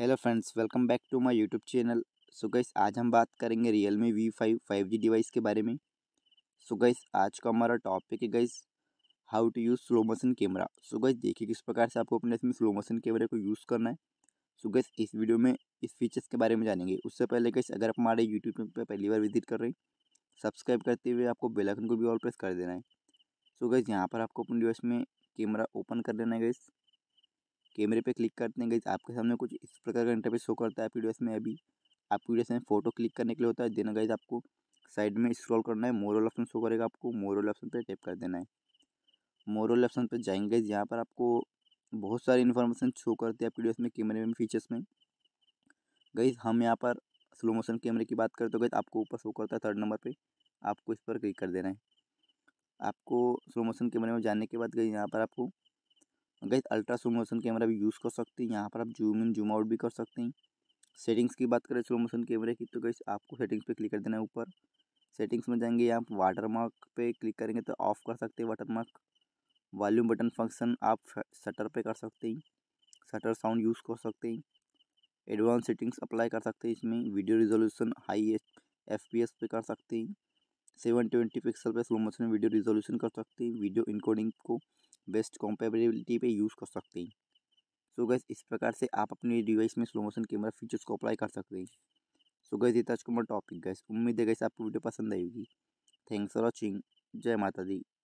hello friends welcome back to my YouTube channel so guys आज हम बात करेंगे Realme V five five G device के बारे में सो so गैस आज का हमारा टॉपिक है guys how to use slow motion camera so guys देखिए किस प्रकार से आपको अपने इसमें स्लो मोशन कैमरे को यूज़ करना है सो so गैस इस वीडियो में इस फीचर्स के बारे में जानेंगे उससे पहले गैस अगर आप हमारे यूट्यूब पर पहली बार विजिट कर रहे हैं सब्सक्राइब करते हुए आपको बेलाइकन को भी ऑल प्रेस कर देना है सो गैस यहाँ पर आपको अपने डिवाइस में कैमरा ओपन कर लेना है गैस कैमरे पे क्लिक करते हैं गाइज आपके सामने कुछ इस प्रकार का इंटरफेस शो करता है आप वीडियोस में अभी आप वीडियोस में फोटो क्लिक करने के लिए होता है देना गाइज आपको साइड में स्क्रॉल करना है मोरल ऑप्शन शो करेगा आपको मोरल ऑप्शन पर टैप कर देना है मोरल ऑप्शन पर जाएंगे गाइज यहाँ पर आपको बहुत सारी इन्फॉर्मेशन शो करते हैं आप वीडियोस में कैमरे में फीचर्स में गाइज हम यहाँ पर स्लो मोशन कैमरे की बात करें तो गाइज आपको ऊपर शो करता है थर्ड नंबर पर आपको इस पर क्लिक कर देना है आपको स्लो मोशन कैमरे में जाने के बाद गई यहाँ पर आपको गई अल्ट्रा स्लो मोशन कैमरा भी यूज़ कर सकते हैं यहाँ पर आप जूम इन जूम आउट भी कर सकते हैं सेटिंग्स की बात करें स्लो मोशन कैमरे की तो गई आपको सेटिंग्स पे क्लिक कर देना है ऊपर सेटिंग्स में जाएंगे आप वाटर मार्क पे क्लिक करेंगे तो ऑफ कर सकते हैं watermark volume button function आप शटर पे कर सकते हैं शटर साउंड यूज़ कर सकते हैं एडवांस सेटिंग्स अप्लाई कर सकते हैं इसमें video resolution high F P S पे कर सकते हैं सेवन ट्वेंटी पिक्सल पे स्लो मोशन में वीडियो रिजोल्यूशन कर सकते हैं वीडियो इनकोडिंग को बेस्ट कॉम्पेबिलिटी पे यूज़ कर सकते हैं सो so गैस इस प्रकार से आप अपनी डिवाइस में स्लो मोशन कैमरा फीचर्स को अप्लाई कर सकते हैं सो गैस ये था आज का टॉपिक गैस उम्मीद है गैस आपको वीडियो पसंद आएगी थैंक्स फॉर वॉचिंग जय माता दी